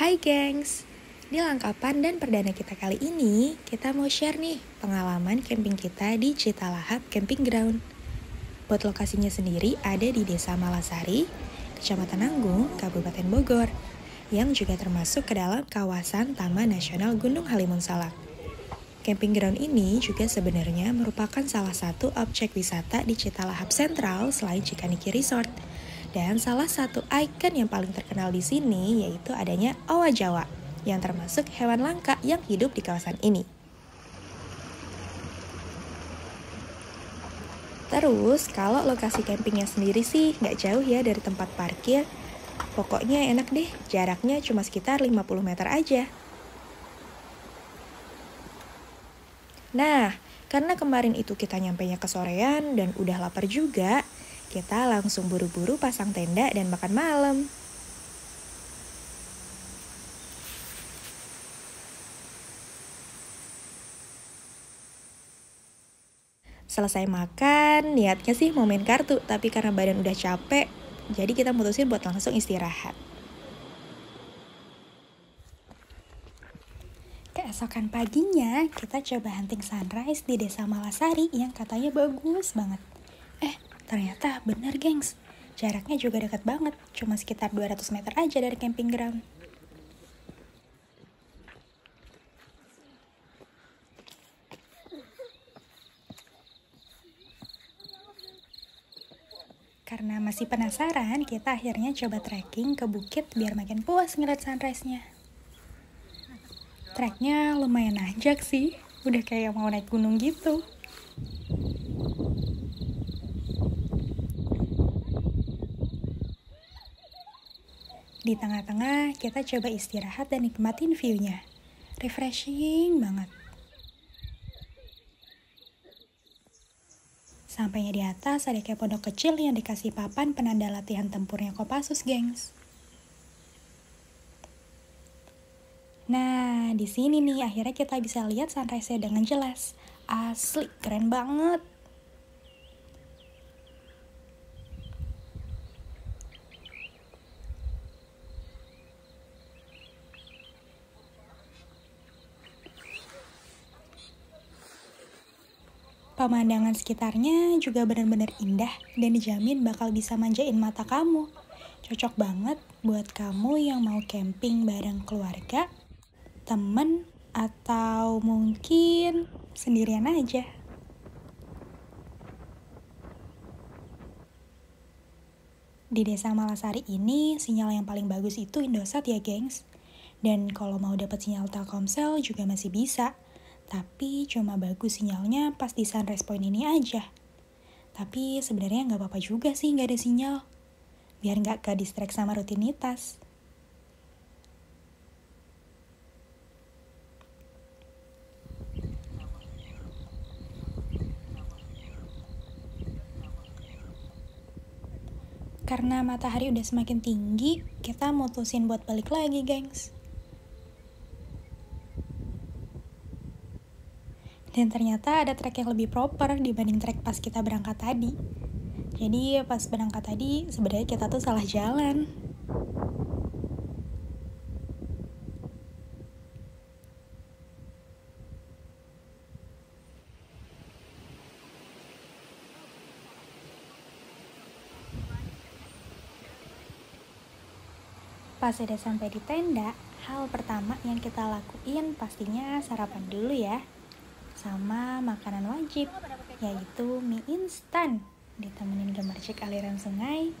Hai gengs, di langkapan dan perdana kita kali ini, kita mau share nih pengalaman camping kita di Citalahap Camping Ground. Buat lokasinya sendiri ada di Desa Malasari, Kecamatan Anggung, Kabupaten Bogor, yang juga termasuk ke dalam kawasan Taman Nasional Gunung Halimun Salak. Camping ground ini juga sebenarnya merupakan salah satu objek wisata di Lahap Sentral selain Cikaniki Resort – dan salah satu ikon yang paling terkenal di sini yaitu adanya owa Jawa yang termasuk hewan langka yang hidup di kawasan ini. Terus, kalau lokasi campingnya sendiri sih nggak jauh ya dari tempat parkir. Pokoknya enak deh, jaraknya cuma sekitar 50 meter aja. Nah, karena kemarin itu kita nyampainya ke sorean dan udah lapar juga, kita langsung buru-buru pasang tenda dan makan malam. Selesai makan, niatnya sih mau main kartu, tapi karena badan udah capek, jadi kita mutusin buat langsung istirahat. Keesokan paginya, kita coba hunting sunrise di desa Malasari yang katanya bagus banget. Eh, Ternyata benar, gengs, jaraknya juga dekat banget, cuma sekitar 200 meter aja dari camping ground. Karena masih penasaran, kita akhirnya coba trekking ke bukit biar makin puas ngeliat sunrise-nya. Treknya lumayan najak sih, udah kayak mau naik gunung gitu. Di tengah-tengah, kita coba istirahat dan nikmatin view-nya. Refreshing banget. Sampainya di atas, ada kayak pondok kecil yang dikasih papan penanda latihan tempurnya Kopassus, gengs. Nah, di sini nih akhirnya kita bisa lihat sunrise nya dengan jelas. Asli, keren banget. Pemandangan sekitarnya juga benar-benar indah dan dijamin bakal bisa manjain mata kamu. Cocok banget buat kamu yang mau camping bareng keluarga, temen, atau mungkin sendirian aja. Di desa Malasari ini, sinyal yang paling bagus itu Indosat ya gengs. Dan kalau mau dapat sinyal Telkomsel juga masih bisa. Tapi cuma bagus sinyalnya pas di sunrise point ini aja. Tapi sebenarnya nggak apa-apa juga sih nggak ada sinyal. Biar nggak ke distract sama rutinitas. Karena matahari udah semakin tinggi, kita mutusin buat balik lagi, gengs. Dan ternyata ada track yang lebih proper dibanding track pas kita berangkat tadi. Jadi pas berangkat tadi sebenarnya kita tuh salah jalan. Pas sudah sampai di tenda, hal pertama yang kita lakuin pastinya sarapan dulu ya sama makanan wajib yaitu mie instan ditemenin gemercik aliran sungai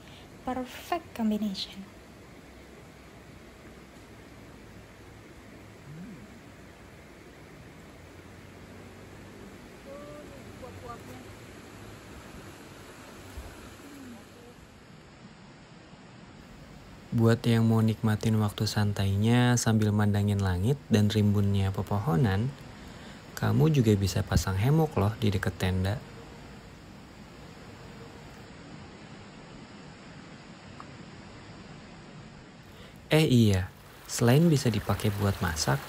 perfect combination Buat yang mau nikmatin waktu santainya sambil mandangin langit dan rimbunnya pepohonan, kamu juga bisa pasang hemok loh di deket tenda. Eh iya, selain bisa dipakai buat masak,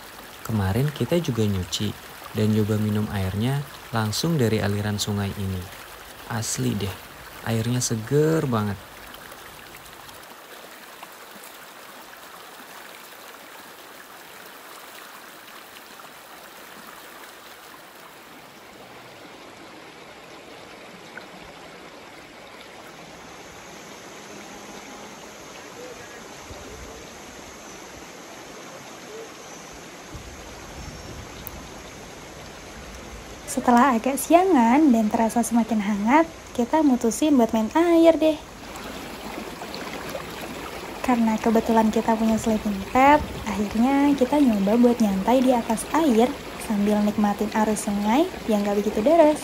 kemarin kita juga nyuci dan coba minum airnya langsung dari aliran sungai ini. Asli deh, airnya seger banget. Setelah agak siangan dan terasa semakin hangat, kita mutusin buat main air deh. Karena kebetulan kita punya sleeping pad, akhirnya kita nyoba buat nyantai di atas air sambil nikmatin arus sungai yang gak begitu deras.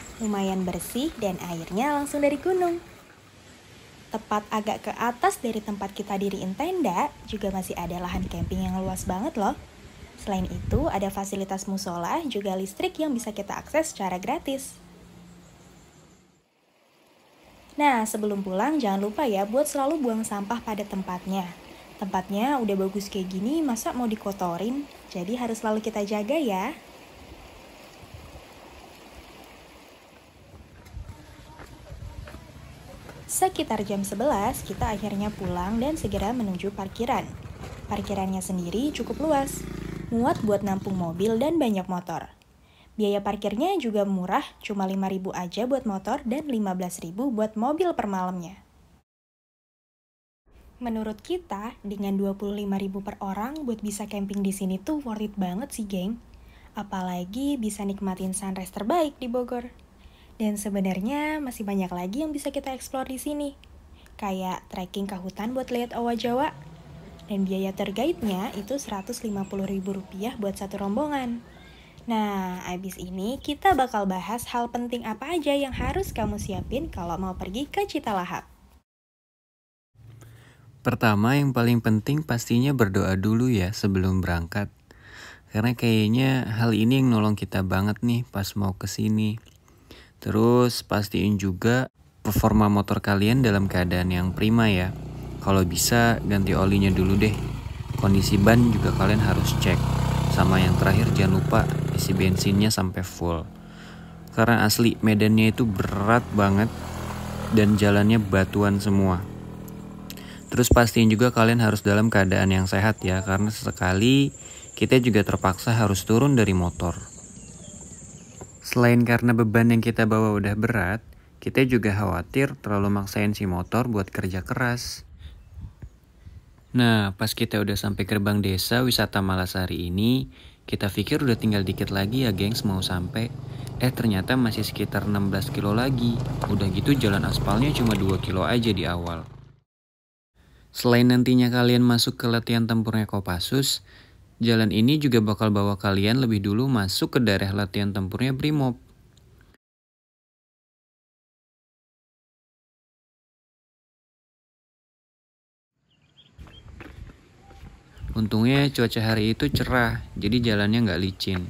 lumayan bersih dan airnya langsung dari gunung. Tepat agak ke atas dari tempat kita diriin tenda, juga masih ada lahan camping yang luas banget loh. Selain itu, ada fasilitas musola, juga listrik yang bisa kita akses secara gratis. Nah, sebelum pulang jangan lupa ya buat selalu buang sampah pada tempatnya. Tempatnya udah bagus kayak gini, masa mau dikotorin? Jadi harus selalu kita jaga ya. Sekitar jam 11, kita akhirnya pulang dan segera menuju parkiran. Parkirannya sendiri cukup luas, muat buat nampung mobil dan banyak motor. Biaya parkirnya juga murah, cuma 5.000 aja buat motor dan 15.000 buat mobil per malamnya. Menurut kita, dengan 25.000 per orang buat bisa camping di sini tuh worth it banget sih, geng. Apalagi bisa nikmatin sunrise terbaik di Bogor. Dan sebenarnya masih banyak lagi yang bisa kita eksplor di sini. Kayak trekking ke hutan buat lihat owa Jawa. Dan biaya tergaitnya itu Rp150.000 buat satu rombongan. Nah, abis ini kita bakal bahas hal penting apa aja yang harus kamu siapin kalau mau pergi ke Citalahat. Pertama yang paling penting pastinya berdoa dulu ya sebelum berangkat. Karena kayaknya hal ini yang nolong kita banget nih pas mau ke sini. Terus pastiin juga performa motor kalian dalam keadaan yang prima ya. Kalau bisa ganti olinya dulu deh. Kondisi ban juga kalian harus cek. Sama yang terakhir jangan lupa isi bensinnya sampai full. Karena asli medannya itu berat banget dan jalannya batuan semua. Terus pastiin juga kalian harus dalam keadaan yang sehat ya karena sesekali kita juga terpaksa harus turun dari motor. Selain karena beban yang kita bawa udah berat, kita juga khawatir terlalu maksain si motor buat kerja keras. Nah, pas kita udah sampai gerbang desa wisata Malasari ini, kita pikir udah tinggal dikit lagi ya gengs mau sampai. Eh ternyata masih sekitar 16 kilo lagi. Udah gitu jalan aspalnya cuma 2 kilo aja di awal. Selain nantinya kalian masuk ke latihan tempurnya Kopassus, Jalan ini juga bakal bawa kalian lebih dulu masuk ke daerah latihan tempurnya Brimob. Untungnya cuaca hari itu cerah, jadi jalannya nggak licin.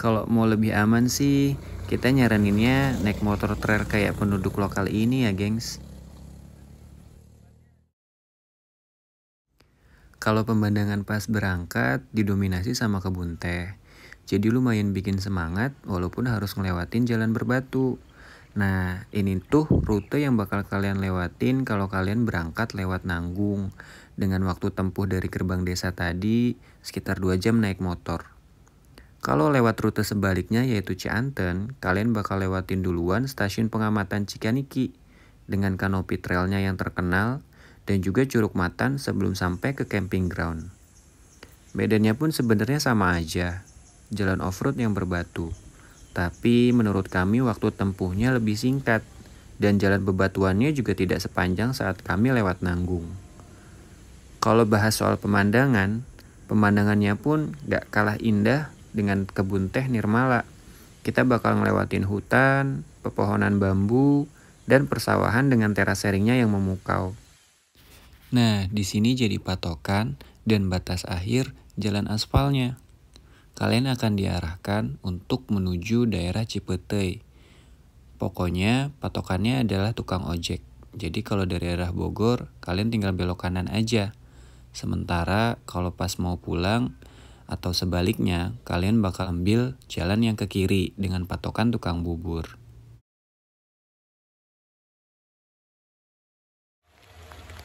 Kalau mau lebih aman sih, kita nyaraninnya naik motor trail kayak penduduk lokal ini ya, gengs. Kalau pemandangan pas berangkat didominasi sama kebun teh. Jadi lumayan bikin semangat walaupun harus ngelewatin jalan berbatu. Nah, ini tuh rute yang bakal kalian lewatin kalau kalian berangkat lewat Nanggung. Dengan waktu tempuh dari gerbang desa tadi sekitar 2 jam naik motor. Kalau lewat rute sebaliknya yaitu Cianten, kalian bakal lewatin duluan stasiun pengamatan Cikaniki. Dengan kanopi trailnya yang terkenal, dan juga Curug Matan sebelum sampai ke camping ground. Medannya pun sebenarnya sama aja, jalan off-road yang berbatu. Tapi menurut kami waktu tempuhnya lebih singkat dan jalan bebatuannya juga tidak sepanjang saat kami lewat Nanggung. Kalau bahas soal pemandangan, pemandangannya pun gak kalah indah dengan kebun teh Nirmala. Kita bakal ngelewatin hutan, pepohonan bambu, dan persawahan dengan teras seringnya yang memukau. Nah, di sini jadi patokan dan batas akhir jalan aspalnya. Kalian akan diarahkan untuk menuju daerah Cipetei. Pokoknya patokannya adalah tukang ojek. Jadi kalau dari arah Bogor, kalian tinggal belok kanan aja. Sementara kalau pas mau pulang atau sebaliknya, kalian bakal ambil jalan yang ke kiri dengan patokan tukang bubur.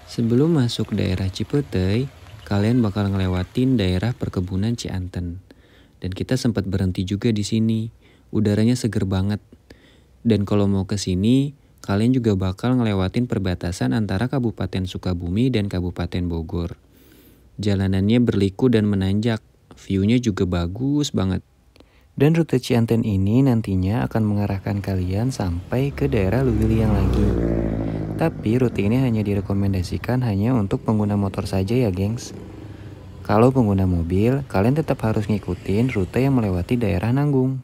Sebelum masuk daerah Cipetei, kalian bakal ngelewatin daerah perkebunan Cianten. Dan kita sempat berhenti juga di sini. Udaranya seger banget. Dan kalau mau ke sini, kalian juga bakal ngelewatin perbatasan antara Kabupaten Sukabumi dan Kabupaten Bogor. Jalanannya berliku dan menanjak. View-nya juga bagus banget. Dan rute Cianten ini nantinya akan mengarahkan kalian sampai ke daerah Luwiliang lagi. Tapi rute ini hanya direkomendasikan hanya untuk pengguna motor saja ya gengs. Kalau pengguna mobil, kalian tetap harus ngikutin rute yang melewati daerah Nanggung.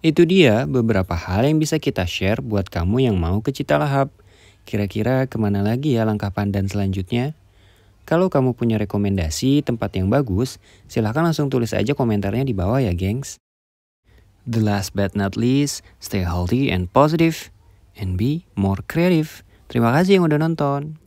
Itu dia beberapa hal yang bisa kita share buat kamu yang mau ke Citalahap. Kira-kira kemana lagi ya langkah pandan selanjutnya? Kalau kamu punya rekomendasi tempat yang bagus, silahkan langsung tulis aja komentarnya di bawah ya gengs. The last but not least, stay healthy and positive and be more creative. Terima kasih yang udah nonton.